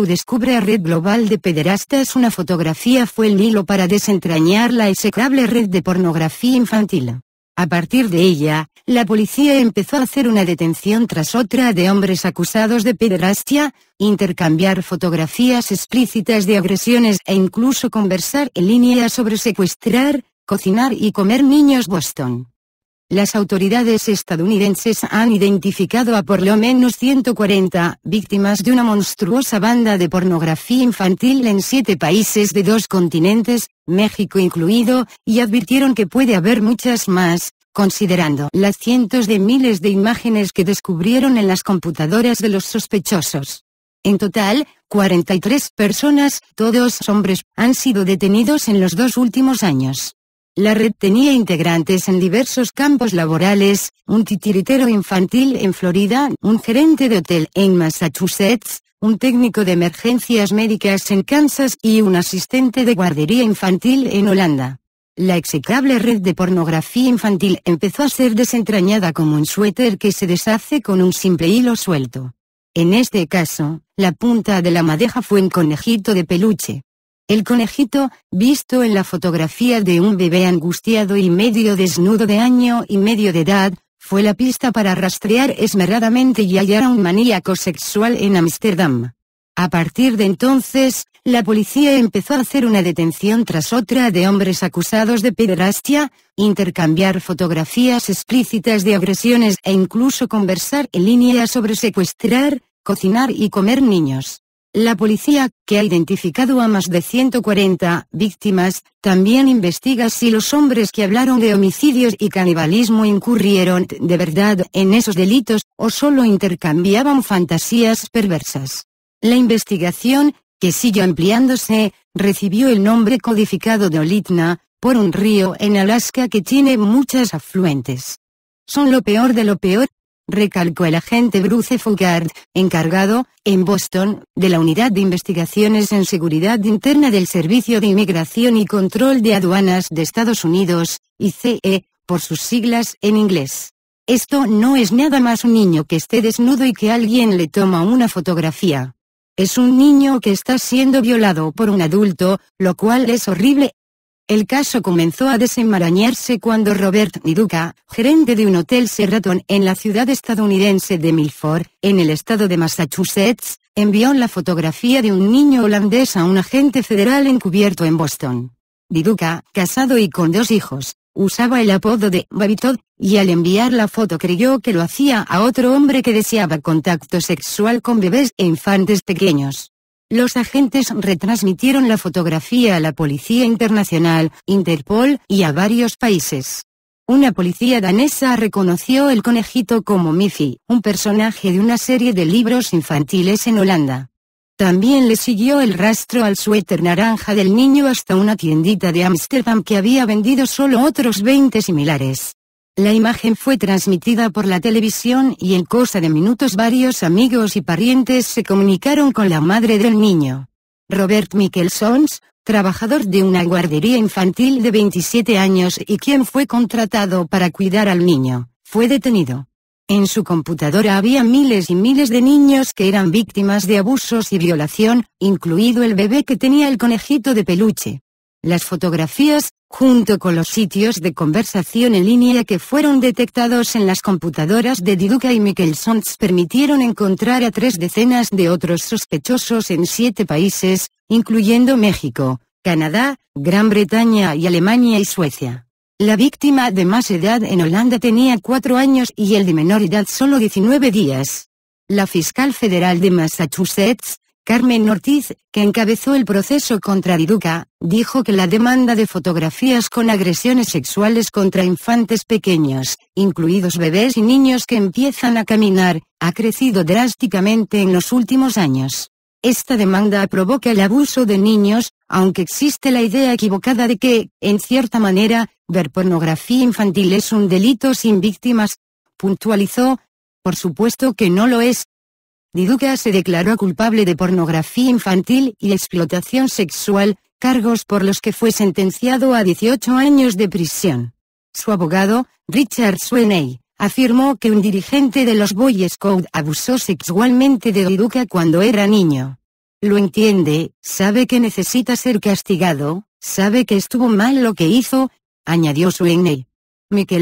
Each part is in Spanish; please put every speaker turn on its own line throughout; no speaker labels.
descubre a red global de pederastas Una fotografía fue el hilo para desentrañar la execrable red de pornografía infantil. A partir de ella, la policía empezó a hacer una detención tras otra de hombres acusados de pederastia, intercambiar fotografías explícitas de agresiones e incluso conversar en línea sobre secuestrar, cocinar y comer niños Boston las autoridades estadounidenses han identificado a por lo menos 140 víctimas de una monstruosa banda de pornografía infantil en siete países de dos continentes, México incluido, y advirtieron que puede haber muchas más, considerando las cientos de miles de imágenes que descubrieron en las computadoras de los sospechosos. En total, 43 personas, todos hombres, han sido detenidos en los dos últimos años. La red tenía integrantes en diversos campos laborales, un titiritero infantil en Florida, un gerente de hotel en Massachusetts, un técnico de emergencias médicas en Kansas y un asistente de guardería infantil en Holanda. La execrable red de pornografía infantil empezó a ser desentrañada como un suéter que se deshace con un simple hilo suelto. En este caso, la punta de la madeja fue un conejito de peluche. El conejito, visto en la fotografía de un bebé angustiado y medio desnudo de año y medio de edad, fue la pista para rastrear esmeradamente y hallar a un maníaco sexual en Ámsterdam. A partir de entonces, la policía empezó a hacer una detención tras otra de hombres acusados de pederastia, intercambiar fotografías explícitas de agresiones e incluso conversar en línea sobre secuestrar, cocinar y comer niños. La policía, que ha identificado a más de 140 víctimas, también investiga si los hombres que hablaron de homicidios y canibalismo incurrieron de verdad en esos delitos, o solo intercambiaban fantasías perversas. La investigación, que sigue ampliándose, recibió el nombre codificado de Olitna, por un río en Alaska que tiene muchas afluentes. Son lo peor de lo peor, recalcó el agente Bruce Fugard, encargado, en Boston, de la Unidad de Investigaciones en Seguridad Interna del Servicio de Inmigración y Control de Aduanas de Estados Unidos, ICE, por sus siglas en inglés. Esto no es nada más un niño que esté desnudo y que alguien le toma una fotografía. Es un niño que está siendo violado por un adulto, lo cual es horrible, el caso comenzó a desenmarañarse cuando Robert Diduca, gerente de un hotel Serraton en la ciudad estadounidense de Milford, en el estado de Massachusetts, envió la fotografía de un niño holandés a un agente federal encubierto en Boston. Diduca, casado y con dos hijos, usaba el apodo de Babitod y al enviar la foto creyó que lo hacía a otro hombre que deseaba contacto sexual con bebés e infantes pequeños. Los agentes retransmitieron la fotografía a la Policía Internacional, Interpol y a varios países. Una policía danesa reconoció el conejito como Miffy, un personaje de una serie de libros infantiles en Holanda. También le siguió el rastro al suéter naranja del niño hasta una tiendita de Ámsterdam que había vendido solo otros 20 similares. La imagen fue transmitida por la televisión y en cosa de minutos varios amigos y parientes se comunicaron con la madre del niño. Robert Michelsons, trabajador de una guardería infantil de 27 años y quien fue contratado para cuidar al niño, fue detenido. En su computadora había miles y miles de niños que eran víctimas de abusos y violación, incluido el bebé que tenía el conejito de peluche. Las fotografías, junto con los sitios de conversación en línea que fueron detectados en las computadoras de Diduca y Mikkelsons permitieron encontrar a tres decenas de otros sospechosos en siete países, incluyendo México, Canadá, Gran Bretaña y Alemania y Suecia. La víctima de más edad en Holanda tenía cuatro años y el de menor edad solo 19 días. La fiscal federal de Massachusetts, Carmen Ortiz, que encabezó el proceso contra Diduca, dijo que la demanda de fotografías con agresiones sexuales contra infantes pequeños, incluidos bebés y niños que empiezan a caminar, ha crecido drásticamente en los últimos años. Esta demanda provoca el abuso de niños, aunque existe la idea equivocada de que, en cierta manera, ver pornografía infantil es un delito sin víctimas, puntualizó, por supuesto que no lo es, Diduca se declaró culpable de pornografía infantil y explotación sexual, cargos por los que fue sentenciado a 18 años de prisión. Su abogado, Richard Sweeney, afirmó que un dirigente de los Boy Scouts abusó sexualmente de Diduca cuando era niño. Lo entiende, sabe que necesita ser castigado, sabe que estuvo mal lo que hizo, añadió Sweeney.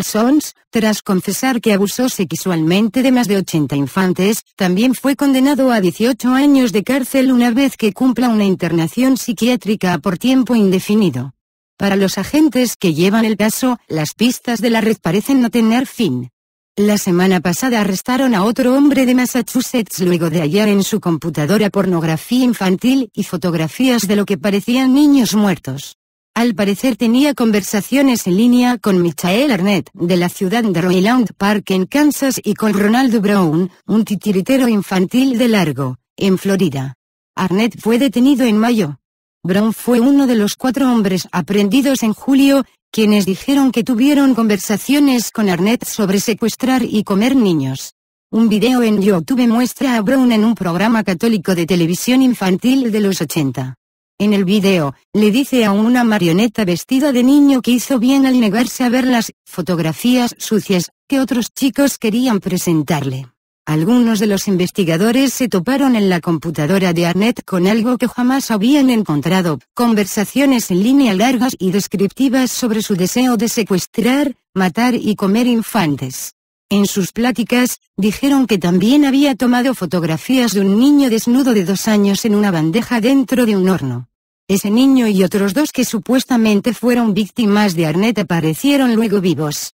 Sons, tras confesar que abusó sexualmente de más de 80 infantes, también fue condenado a 18 años de cárcel una vez que cumpla una internación psiquiátrica por tiempo indefinido. Para los agentes que llevan el caso, las pistas de la red parecen no tener fin. La semana pasada arrestaron a otro hombre de Massachusetts luego de hallar en su computadora pornografía infantil y fotografías de lo que parecían niños muertos al parecer tenía conversaciones en línea con Michael Arnett, de la ciudad de Royland Park en Kansas y con Ronaldo Brown, un titiritero infantil de largo, en Florida. Arnett fue detenido en mayo. Brown fue uno de los cuatro hombres aprendidos en julio, quienes dijeron que tuvieron conversaciones con Arnett sobre secuestrar y comer niños. Un video en YouTube muestra a Brown en un programa católico de televisión infantil de los 80. En el video, le dice a una marioneta vestida de niño que hizo bien al negarse a ver las fotografías sucias que otros chicos querían presentarle. Algunos de los investigadores se toparon en la computadora de Arnett con algo que jamás habían encontrado, conversaciones en línea largas y descriptivas sobre su deseo de secuestrar, matar y comer infantes. En sus pláticas, dijeron que también había tomado fotografías de un niño desnudo de dos años en una bandeja dentro de un horno. Ese niño y otros dos que supuestamente fueron víctimas de Arnette aparecieron luego vivos.